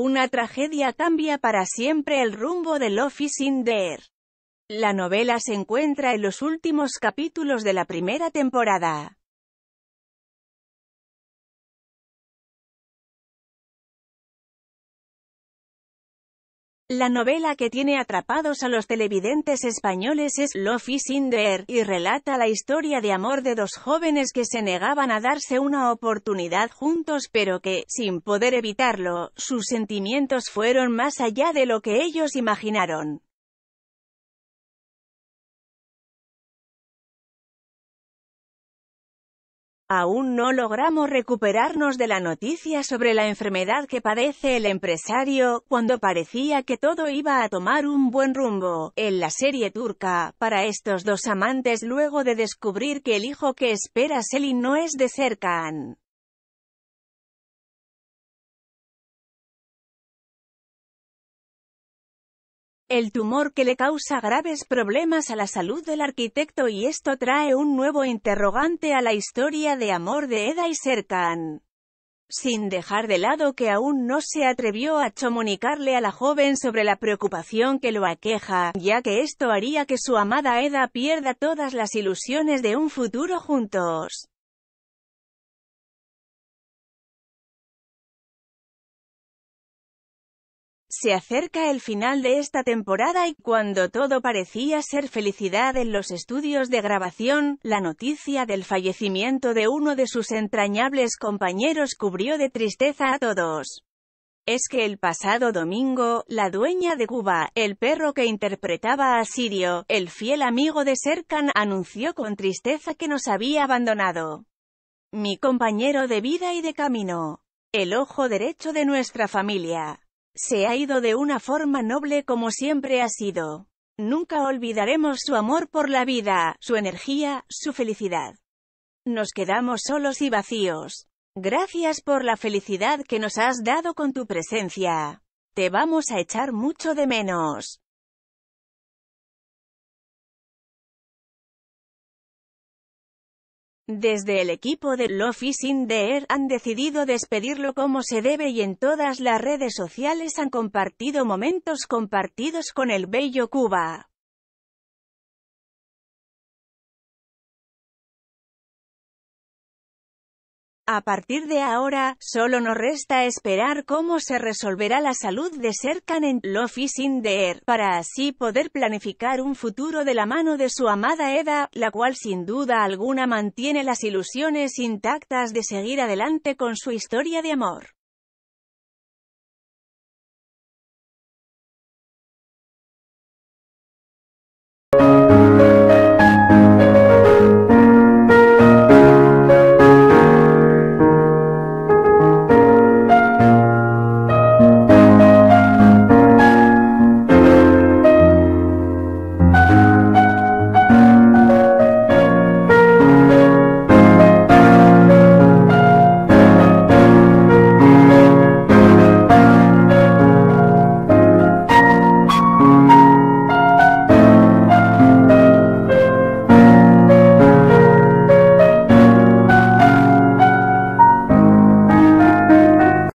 Una tragedia cambia para siempre el rumbo de in there. La novela se encuentra en los últimos capítulos de la primera temporada. La novela que tiene atrapados a los televidentes españoles es Love is in Air, y relata la historia de amor de dos jóvenes que se negaban a darse una oportunidad juntos pero que, sin poder evitarlo, sus sentimientos fueron más allá de lo que ellos imaginaron. Aún no logramos recuperarnos de la noticia sobre la enfermedad que padece el empresario, cuando parecía que todo iba a tomar un buen rumbo, en la serie turca, para estos dos amantes luego de descubrir que el hijo que espera Selin no es de cerca. El tumor que le causa graves problemas a la salud del arquitecto y esto trae un nuevo interrogante a la historia de amor de Eda y Serkan sin dejar de lado que aún no se atrevió a chomunicarle a la joven sobre la preocupación que lo aqueja, ya que esto haría que su amada Eda pierda todas las ilusiones de un futuro juntos. Se acerca el final de esta temporada y cuando todo parecía ser felicidad en los estudios de grabación, la noticia del fallecimiento de uno de sus entrañables compañeros cubrió de tristeza a todos. Es que el pasado domingo, la dueña de Cuba, el perro que interpretaba a Sirio, el fiel amigo de Serkan, anunció con tristeza que nos había abandonado. Mi compañero de vida y de camino. El ojo derecho de nuestra familia. Se ha ido de una forma noble como siempre ha sido. Nunca olvidaremos su amor por la vida, su energía, su felicidad. Nos quedamos solos y vacíos. Gracias por la felicidad que nos has dado con tu presencia. Te vamos a echar mucho de menos. Desde el equipo de Lofi Sin in the Air han decidido despedirlo como se debe y en todas las redes sociales han compartido momentos compartidos con el bello Cuba. A partir de ahora, solo nos resta esperar cómo se resolverá la salud de Serkan en Love is in the Air, er, para así poder planificar un futuro de la mano de su amada Eda, la cual sin duda alguna mantiene las ilusiones intactas de seguir adelante con su historia de amor.